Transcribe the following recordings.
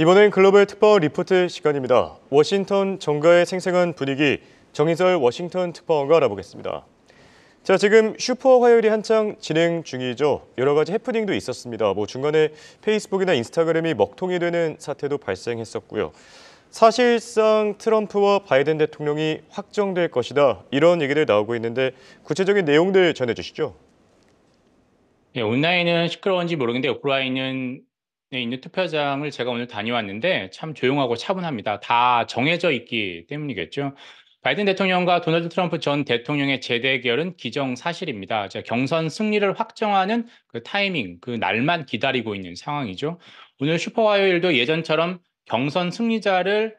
이번엔 글로벌 특파원 리포트 시간입니다. 워싱턴 정가의 생생한 분위기, 정인설 워싱턴 특파원과 알아보겠습니다. 자, 지금 슈퍼 화요일이 한창 진행 중이죠. 여러 가지 해프닝도 있었습니다. 뭐 중간에 페이스북이나 인스타그램이 먹통이 되는 사태도 발생했었고요. 사실상 트럼프와 바이든 대통령이 확정될 것이다. 이런 얘기들 나오고 있는데 구체적인 내용들 전해주시죠. 예, 온라인은 시끄러운지 모르겠는데 오프라인은 네, 있는 투표장을 제가 오늘 다녀왔는데 참 조용하고 차분합니다. 다 정해져 있기 때문이겠죠. 바이든 대통령과 도널드 트럼프 전 대통령의 재대결은 기정사실입니다. 경선 승리를 확정하는 그 타이밍, 그 날만 기다리고 있는 상황이죠. 오늘 슈퍼와요일도 예전처럼 경선 승리자를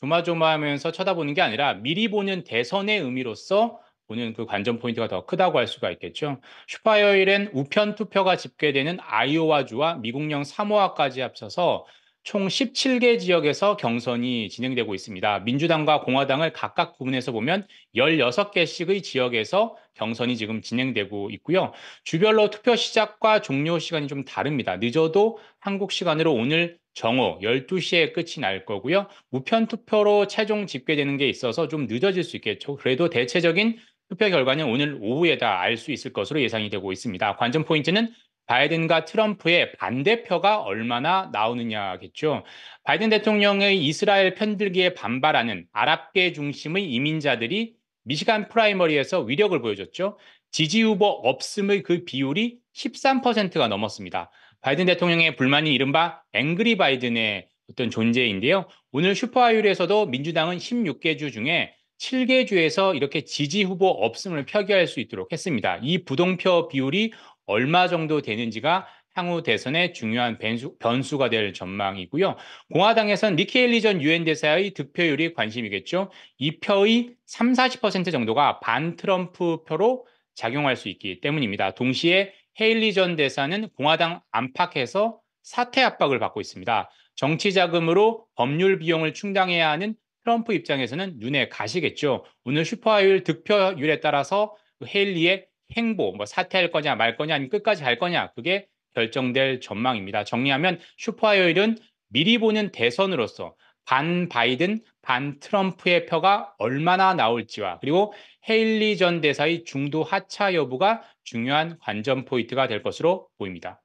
조마조마하면서 쳐다보는 게 아니라 미리 보는 대선의 의미로서 보는 그 관전 포인트가 더 크다고 할 수가 있겠죠. 슈퍼요일엔 우편 투표가 집계되는 아이오와주와 미국령 사모아까지 합쳐서 총 17개 지역에서 경선이 진행되고 있습니다. 민주당과 공화당을 각각 구분해서 보면 16개씩의 지역에서 경선이 지금 진행되고 있고요. 주별로 투표 시작과 종료 시간이 좀 다릅니다. 늦어도 한국 시간으로 오늘 정오 12시에 끝이 날 거고요. 우편 투표로 최종 집계되는 게 있어서 좀 늦어질 수 있겠죠. 그래도 대체적인 투표 결과는 오늘 오후에 다 알 수 있을 것으로 예상이 되고 있습니다. 관전 포인트는 바이든과 트럼프의 반대표가 얼마나 나오느냐겠죠. 바이든 대통령의 이스라엘 편들기에 반발하는 아랍계 중심의 이민자들이 미시간 프라이머리에서 위력을 보여줬죠. 지지 후보 없음의 그 비율이 13%가 넘었습니다. 바이든 대통령의 불만이 이른바 앵그리 바이든의 어떤 존재인데요. 오늘 슈퍼하율에서도 민주당은 16개 주 중에 7개 주에서 이렇게 지지 후보 없음을 표기할 수 있도록 했습니다. 이 부동표 비율이 얼마 정도 되는지가 향후 대선의 중요한 변수, 가될 전망이고요. 공화당에선 니키 엘리 전 유엔 대사의 득표율이 관심이겠죠. 이 표의 3, 0 40% 정도가 반 트럼프 표로 작용할 수 있기 때문입니다. 동시에 헤일리 전 대사는 공화당 안팎에서 사퇴 압박을 받고 있습니다. 정치 자금으로 법률 비용을 충당해야 하는 트럼프 입장에서는 눈에 가시겠죠. 오늘 슈퍼화율 득표율에 따라서 헤일리의 행보, 뭐 사퇴할 거냐 말 거냐 아니면 끝까지 할 거냐 그게 결정될 전망입니다. 정리하면 슈퍼화율은 미리 보는 대선으로서 반 바이든, 반 트럼프의 표가 얼마나 나올지와 그리고 헤일리 전 대사의 중도 하차 여부가 중요한 관전 포인트가 될 것으로 보입니다.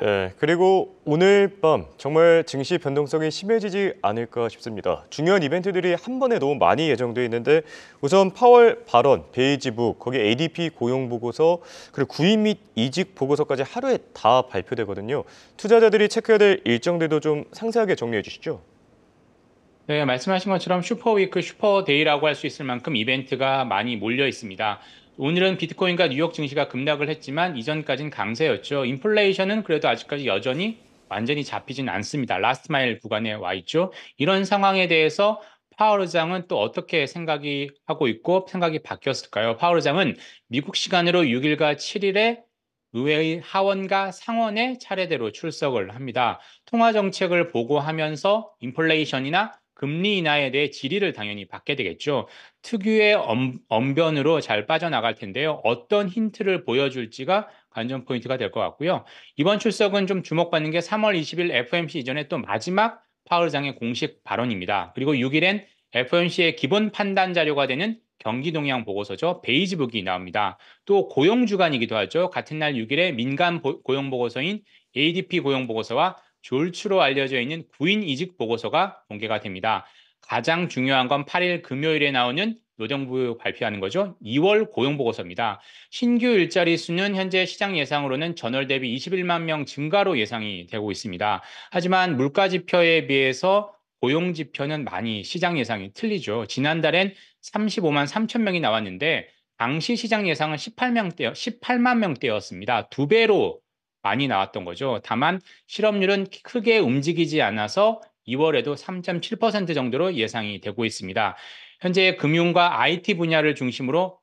네, 그리고 오늘 밤 정말 증시 변동성이 심해지지 않을까 싶습니다. 중요한 이벤트들이 한 번에 너무 많이 예정돼 있는데 우선 파월 발언, 베이지북, 거기 ADP 고용 보고서, 그리고 구입 및 이직 보고서까지 하루에 다 발표되거든요. 투자자들이 체크해야 될 일정들도 좀 상세하게 정리해 주시죠. 네, 말씀하신 것처럼 슈퍼위크, 슈퍼데이라고 할 수 있을 만큼 이벤트가 많이 몰려 있습니다. 오늘은 비트코인과 뉴욕 증시가 급락을 했지만 이전까진 강세였죠. 인플레이션은 그래도 아직까지 여전히 완전히 잡히진 않습니다. 라스트 마일 구간에 와 있죠. 이런 상황에 대해서 파월 의장은 또 어떻게 생각이 하고 있고 생각이 바뀌었을까요? 파월 의장은 미국 시간으로 6일과 7일에 의회의 하원과 상원에 차례대로 출석을 합니다. 통화 정책을 보고하면서 인플레이션이나 금리 인하에 대해 질의를 당연히 받게 되겠죠. 특유의 엄, 엄 변으로잘 빠져나갈 텐데요. 어떤 힌트를 보여줄지가 관전 포인트가 될 것 같고요. 이번 출석은 좀 주목받는 게 3월 20일 f m c 이전에 또 마지막 파월장의 공식 발언입니다. 그리고 6일엔 f m c 의 기본 판단 자료가 되는 경기 동향 보고서죠. 베이지북이 나옵니다. 또 고용 주간이기도 하죠. 같은 날 6일에 민간 고용 보고서인 ADP 고용 보고서와 졸추로 알려져 있는 구인 이직 보고서가 공개가 됩니다. 가장 중요한 건 8일 금요일에 나오는 노동부 발표하는 거죠. 2월 고용보고서입니다. 신규 일자리 수는 현재 시장 예상으로는 전월 대비 21만 명 증가로 예상이 되고 있습니다. 하지만 물가 지표에 비해서 고용 지표는 많이 시장 예상이 틀리죠. 지난달엔 35만 3천 명이 나왔는데 당시 시장 예상은 18명대, 18만 명대였습니다. 두 배로 많이 나왔던 거죠. 다만 실업률은 크게 움직이지 않아서 2월에도 3.7% 정도로 예상이 되고 있습니다. 현재 금융과 IT 분야를 중심으로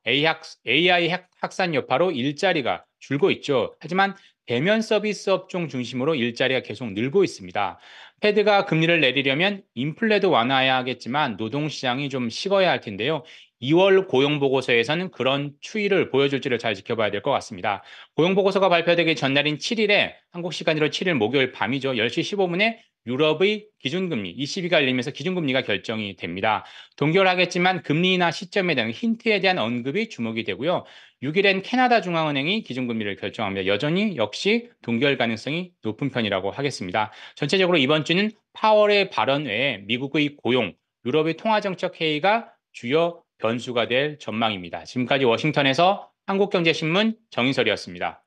AI 확산 여파로 일자리가 줄고 있죠. 하지만 대면 서비스 업종 중심으로 일자리가 계속 늘고 있습니다. 패드가 금리를 내리려면 인플레도 완화해야 하겠지만 노동시장이 좀 식어야 할 텐데요. 2월 고용보고서에서는 그런 추이를 보여줄지를 잘 지켜봐야 될 것 같습니다. 고용보고서가 발표되기 전날인 7일에 한국 시간으로 7일 목요일 밤이죠. 10시 15분에 유럽의 기준금리 ECB가 열리면서 기준금리가 결정이 됩니다. 동결하겠지만 금리 나 시점에 대한 힌트에 대한 언급이 주목이 되고요. 6일엔 캐나다 중앙은행이 기준금리를 결정합니다. 여전히 역시 동결 가능성이 높은 편이라고 하겠습니다. 전체적으로 이번 주는 파월의 발언 외에 미국의 고용, 유럽의 통화정책 회의가 주요 변수가 될 전망입니다. 지금까지 워싱턴에서 한국경제신문 정인설이었습니다.